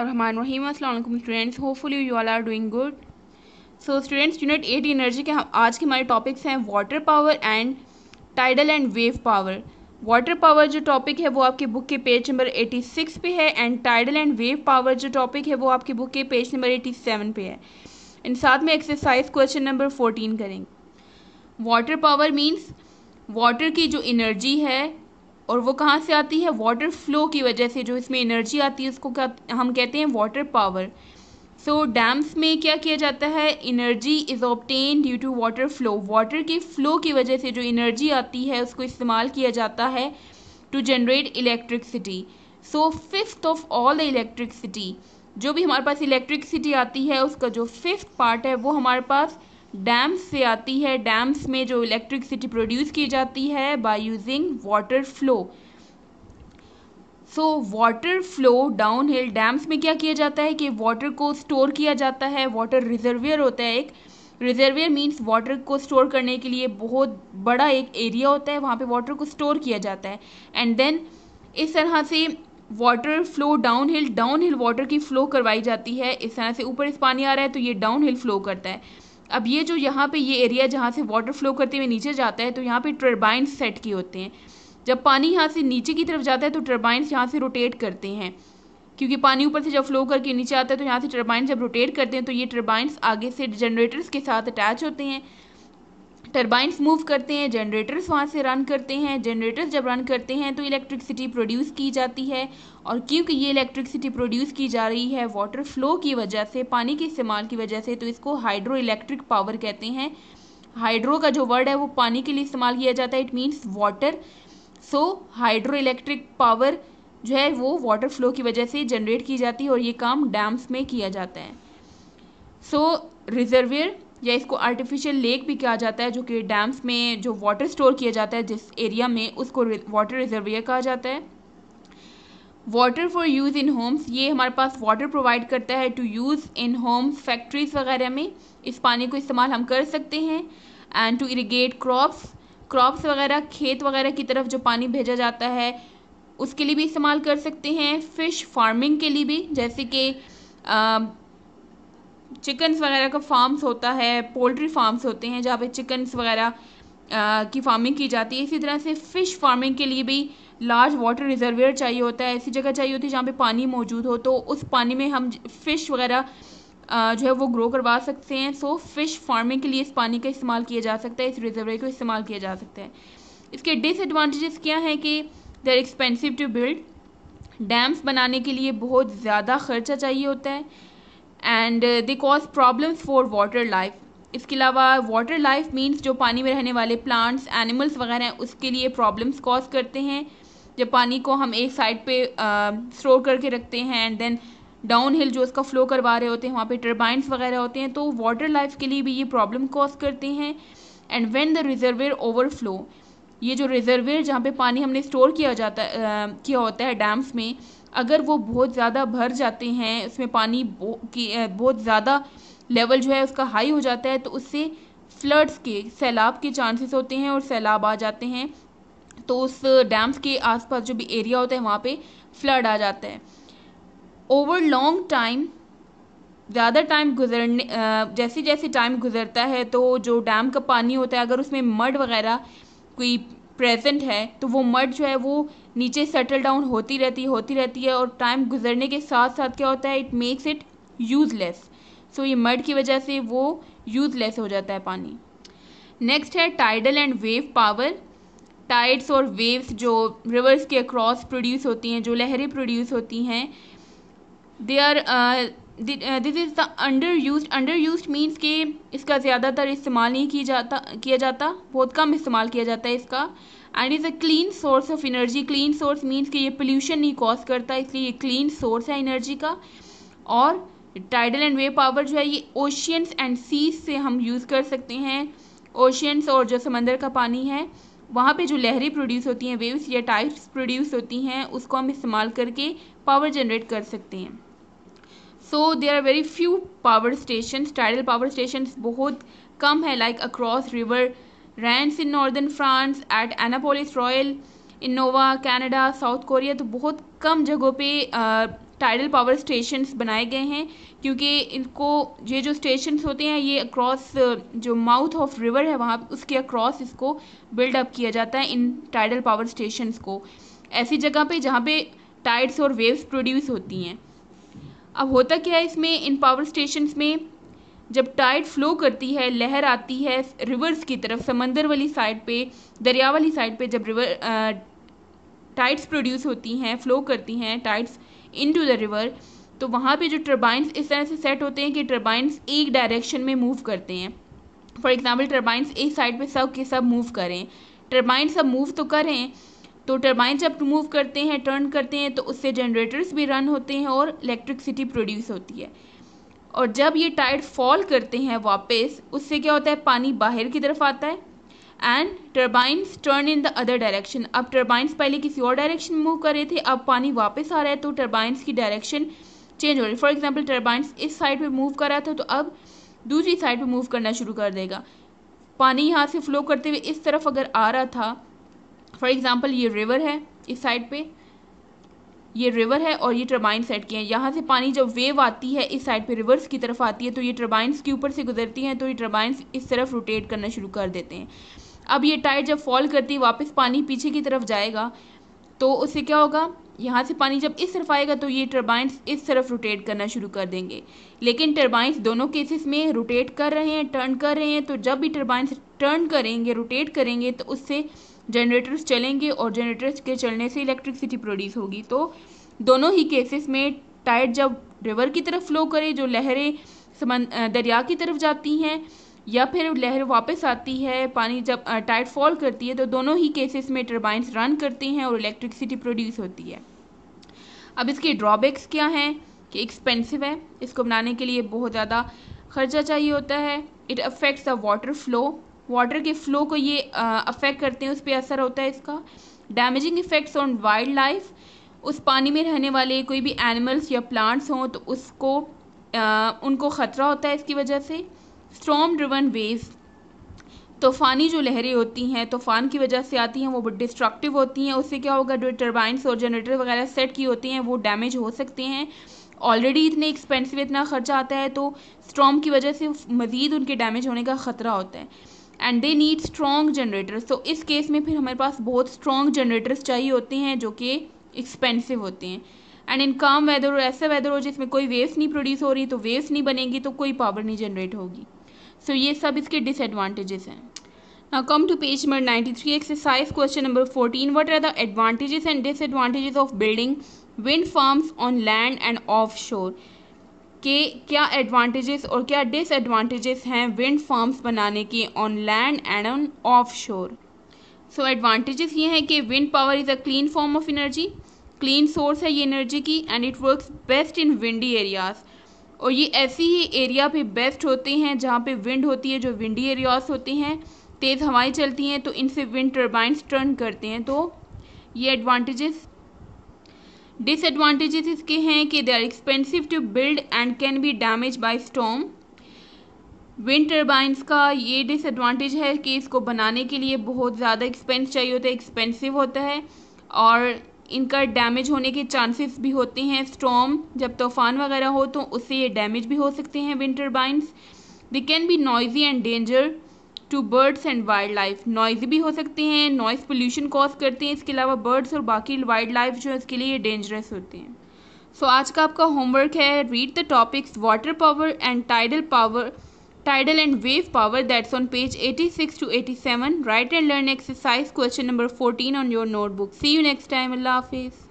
बसमीम अल्लाम students hopefully you all are doing good so students unit eight energy के आज के हमारे टॉपिक्स हैं water power and tidal and wave power water power जो टॉपिक है वो आपकी बुक के पेज नंबर 86 पे है and tidal and wave power जो टॉपिक है वो आपकी बुक के पेज नंबर 87 पे है इन साथ में एक्सरसाइज क्वेश्चन नंबर 14 करेंगे वाटर पावर मीन्स वाटर की जो एनर्जी है और वो कहाँ से आती है वाटर फ्लो की वजह से जो इसमें एनर्जी आती है उसको क्या हम कहते हैं वाटर पावर सो डैम्स में क्या किया जाता है energy is obtain due to water flow water के फ्लो की वजह से जो एनर्जी आती है उसको इस्तेमाल किया जाता है to generate electricity so fifth of all the electricity जो भी हमारे पास इलेक्ट्रिकसिटी आती है उसका जो फिफ्थ पार्ट है वो हमारे पास डैम्स से आती है डैम्स में जो इलेक्ट्रिकसिटी प्रोड्यूस की जाती है by using water flow so water flow downhill dams में क्या किया जाता है कि वाटर को स्टोर किया जाता है वाटर रिजर्वियर होता है एक रिजर्वियर मीन्स वाटर को स्टोर करने के लिए बहुत बड़ा एक एरिया होता है वहाँ पे वाटर को स्टोर किया जाता है एंड देन इस तरह से water flow downhill downhill water की फ्लो करवाई जाती है इस तरह से ऊपर इस पानी आ रहा है तो ये डाउन हिल फ्लो करता है अब ये जो यहाँ पे ये एरिया जहाँ से वाटर फ्लो करते हुए नीचे जाता है तो यहाँ पे टर्बाइन सेट किए होते हैं जब पानी यहाँ से नीचे की तरफ जाता है तो टर्बाइन यहाँ से रोटेट करते हैं क्योंकि पानी ऊपर से जब फ्लो करके नीचे आता है तो यहाँ से टर्बाइन जब रोटेट करते हैं तो ये टर्बाइन आगे से जनरेटर्स के साथ अटैच होते हैं टर्बाइंस मूव करते हैं जनरेटर्स वहाँ से रन करते हैं जनरेटर्स जब रन करते हैं तो इलेक्ट्रिसिटी प्रोड्यूस की जाती है और क्योंकि ये इलेक्ट्रिसिटी प्रोड्यूस की जा रही है वाटर फ्लो की वजह से पानी के इस्तेमाल की वजह से तो इसको हाइड्रो इलेक्ट्रिक पावर कहते हैं हाइड्रो का जो वर्ड है वो पानी के लिए इस्तेमाल किया जाता है it means water so hydroelectric power जो है वो वाटर फ्लो की वजह से जनरेट की जाती है और ये काम डैम्स में किया जाता है सो so, रिजर्वियर या इसको आर्टिफिशियल लेक भी कहा जाता है जो कि डैम्स में जो वाटर स्टोर किया जाता है जिस एरिया में उसको वाटर रिजर्वियर कहा जाता है water for use in homes ये हमारे पास वाटर प्रोवाइड करता है to use in homes factories वगैरह में इस पानी को इस्तेमाल हम कर सकते हैं and to irrigate crops crops वगैरह खेत वगैरह की तरफ जो पानी भेजा जाता है उसके लिए भी इस्तेमाल कर सकते हैं फ़िश फार्मिंग के लिए भी जैसे कि चिकन्स वगैरह का फार्म्स होता है पोल्ट्री फार्म्स होते हैं जहाँ पे चिकन्स वगैरह की फार्मिंग की जाती है इसी तरह से फ़िश फार्मिंग के लिए भी लार्ज वाटर रिजर्वेयर चाहिए होता है ऐसी जगह चाहिए होती है जहाँ पे पानी मौजूद हो तो उस पानी में हम फ़िश वगैरह जो है वो ग्रो करवा सकते हैं सो फ़िश फार्मिंग के लिए इस पानी का इस्तेमाल किया जा सकता है इस रिजर्वेयर को इस्तेमाल किया जा सकता है इसके डिसएडवांटेजेस क्या हैं कि they're expensive to build dams बनाने के लिए बहुत ज़्यादा खर्चा चाहिए होता है and they cause problems for water life इसके अलावा वाटर लाइफ मीन्स जो पानी में रहने वाले प्लांट्स एनिमल्स वगैरह हैं उसके लिए प्रॉब्लम्स कॉज करते हैं जब पानी को हम एक साइड पे स्टोर करके रखते हैं एंड देन डाउन हिल जो उसका फ्लो करवा रहे होते हैं वहाँ पे टर्बाइंस वगैरह होते हैं तो वाटर लाइफ के लिए भी ये प्रॉब्लम कॉज करते हैं and when the reservoir overflow ये जो रिजर्वेयर जहाँ पे पानी हमने स्टोर किया जाता किया होता है डैम्स में अगर वो बहुत ज़्यादा भर जाते हैं उसमें पानी बहुत ज़्यादा लेवल जो है उसका हाई हो जाता है तो उससे फ्लड्स के सैलाब के चांसेस होते हैं और सैलाब आ जाते हैं तो उस डैम्स के आसपास जो भी एरिया होता है वहाँ पे फ्लड आ जाता है ओवर लॉन्ग टाइम ज़्यादा टाइम गुजरने जैसे जैसे टाइम गुजरता है तो जो डैम का पानी होता है अगर उसमें मड वगैरह कोई प्रेजेंट है तो वो मर्ड जो है वो नीचे सेटल डाउन होती रहती है होती रहती है और टाइम गुजरने के साथ साथ क्या होता है it makes it useless so ये मर्ड की वजह से वो यूज़लेस हो जाता है पानी नेक्स्ट है tidal and wave power tides और वेव्स जो रिवर्स के अक्रॉस प्रोड्यूस होती हैं जो लहरें प्रोड्यूस होती हैं they are this is the under use under use means कि इसका ज़्यादातर इस्तेमाल नहीं किया जाता किया जाता बहुत कम इस्तेमाल किया जाता है इसका and is a clean source of energy clean source means कि ये पोल्यूशन नहीं कॉज करता इसलिए ये क्लीन सोर्स है एनर्जी का और टाइडल एंड वेव पावर जो है ये ओशियंस एंड सीज से हम यूज़ कर सकते हैं ओशियंस और जो समंदर का पानी है वहाँ पे जो लहरें प्रोड्यूस होती हैं वेव्स या टाइप्स प्रोड्यूस होती हैं उसको हम इस्तेमाल करके पावर जनरेट कर सकते हैं so they are very few power station tidal power station बहुत कम है like across river Rance in northern France at Annapolis Royal in Nova Canada South Korea तो बहुत कम जगहों पे टाइडल पावर स्टेशन बनाए गए हैं क्योंकि इनको ये जो स्टेशन होते हैं ये अक्रॉस जो माउथ ऑफ रिवर है वहाँ उसके अक्रॉस इसको बिल्डअप किया जाता है इन टाइडल पावर स्टेशन को ऐसी जगह पे जहाँ पे टाइड्स और वेव्स प्रोड्यूस होती हैं अब होता क्या है इसमें इन पावर स्टेशन में जब टाइड फ्लो करती है लहर आती है रिवर्स की तरफ समंदर वाली साइड पे दरिया वाली साइड पे जब रिवर टाइड्स प्रोड्यूस होती हैं फ्लो करती हैं टाइड्स इनटू द रिवर तो वहाँ पे जो टर्बाइंस इस तरह से सेट होते हैं कि टर्बाइंस एक डायरेक्शन में मूव करते हैं फॉर एग्ज़ाम्पल टर्बाइंस एक साइड पे सब के सब मूव करें टर्बाइन सब मूव तो करें तो टर्बाइन जब मूव करते हैं टर्न करते हैं तो उससे जनरेटर्स भी रन होते हैं और इलेक्ट्रिसिटी प्रोड्यूस होती है और जब ये टायर फॉल करते हैं वापस उससे क्या होता है पानी बाहर की तरफ आता है and turbines turn in the other direction अब टर्बाइंस पहले किसी और डायरेक्शन में मूव कर रहे थे अब पानी वापस आ रहा है तो टर्बाइंस की डायरेक्शन चेंज हो रही है फॉर एग्जाम्पल टर्बाइंस इस साइड पर मूव कर रहा था तो अब दूसरी साइड पर मूव करना शुरू कर देगा पानी यहाँ से फ्लो करते हुए इस तरफ अगर आ रहा था फॉर एग्ज़ाम्पल ये रिवर है इस साइड पे ये रिवर है और ये टर्बाइन सेट किए हैं यहाँ से पानी जब वेव आती है इस साइड पे रिवर्स की तरफ आती है तो ये टर्बाइंस के ऊपर से गुजरती हैं तो ये टर्बाइंस इस तरफ रोटेट करना शुरू कर देते हैं अब ये टायर जब फॉल करती है वापस पानी पीछे की तरफ जाएगा तो उससे क्या होगा यहाँ से पानी जब इस तरफ आएगा तो ये टर्बाइंस इस तरफ रोटेट करना शुरू कर देंगे लेकिन टर्बाइंस दोनों केसेस में रोटेट कर रहे हैं टर्न कर रहे हैं तो जब भी टर्बाइंस टर्न करेंगे रोटेट करेंगे तो उससे जनरेटर्स चलेंगे और जनरेटर्स के चलने से इलेक्ट्रिसिटी प्रोड्यूस होगी तो दोनों ही केसेस में टाइड जब रिवर की तरफ फ्लो करे जो लहरें समन दरिया की तरफ जाती हैं या फिर लहर वापस आती है पानी जब टाइट फॉल करती है तो दोनों ही केसेस में टर्बाइंस रन करती हैं और इलेक्ट्रिसिटी प्रोड्यूस होती है अब इसके ड्रॉबैक्स क्या हैं कि एक्सपेंसिव है इसको बनाने के लिए बहुत ज़्यादा खर्चा चाहिए होता है it affects the water flow water के फ्लो को ये अफेक्ट करते हैं उस पर असर होता है इसका damaging effects on wildlife उस पानी में रहने वाले कोई भी एनिमल्स या प्लांट्स हों तो उसको आ, उनको ख़तरा होता है इसकी वजह से स्ट्रॉम ड्रिवन वेव्स तूफ़ानी जो लहरें होती हैं तूफ़ान की वजह से आती हैं वो डिस्ट्रक्टिव होती हैं उससे क्या होगा जो टर्बाइंस और जनरेटर वगैरह सेट की होती हैं वो डैमेज हो सकते हैं ऑलरेडी इतने एक्सपेंसिव इतना खर्चा आता है तो स्ट्रॉम की वजह से मज़ीद उनके डैमेज होने का ख़तरा होता है and they need strong generator तो इस केस में फिर हमारे पास बहुत स्ट्रॉन्ग जनरेटर्स चाहिए होते हैं जो कि एक्सपेंसिव होते हैं एंड इन काम वेदर और ऐसा वेदर हो जिसमें कोई वेव्स नहीं प्रोड्यूस हो रही तो वेव्स नहीं बनेंगी तो कोई पावर नहीं जनरेट होगी सो ये सब इसके डिसएडवांटेजेस हैं Now come to page number 93 exercise question number 14 are the the and and of building wind wind on land and offshore के क्या एडवांटेजेस और क्या डिसएडवांटेजेस हैं विंड फार्म्स बनाने के on land and on offshore so advantages ये हैं कि wind power is a clean form of energy clean source है ये एनर्जी की and it works best in windy areas और ये ऐसी ही एरिया पे बेस्ट होते हैं जहाँ पे विंड होती है जो विंडी एरियाज होते हैं तेज़ हवाएं चलती हैं तो इनसे विंड टर्बाइंस टर्न करते हैं तो ये एडवांटेजेस डिसएडवांटेजेस इसके हैं कि they are expensive to build and can be damage by storm wind turbines का ये डिसएडवांटेज है कि इसको बनाने के लिए बहुत ज़्यादा एक्सपेंस चाहिए होता है एक्सपेंसिव होता है और इनका डैमेज होने के चांसेस भी होते हैं स्टॉम जब तूफान वगैरह हो तो उससे ये डैमेज भी हो सकते हैं wind turbines they can be noisy and danger to birds and wildlife noisy भी हो सकते हैं नॉइज़ पोल्यूशन कॉज करते हैं इसके अलावा बर्ड्स और बाकी वाइल्ड लाइफ जो है उसके लिए डेंजरस होते हैं सो so, आज का आपका होमवर्क है read the topics water power and tidal power tidal and wave power that's on page 86 to 87 write and learn exercise question number 14 on your notebook see you next time allah hafiz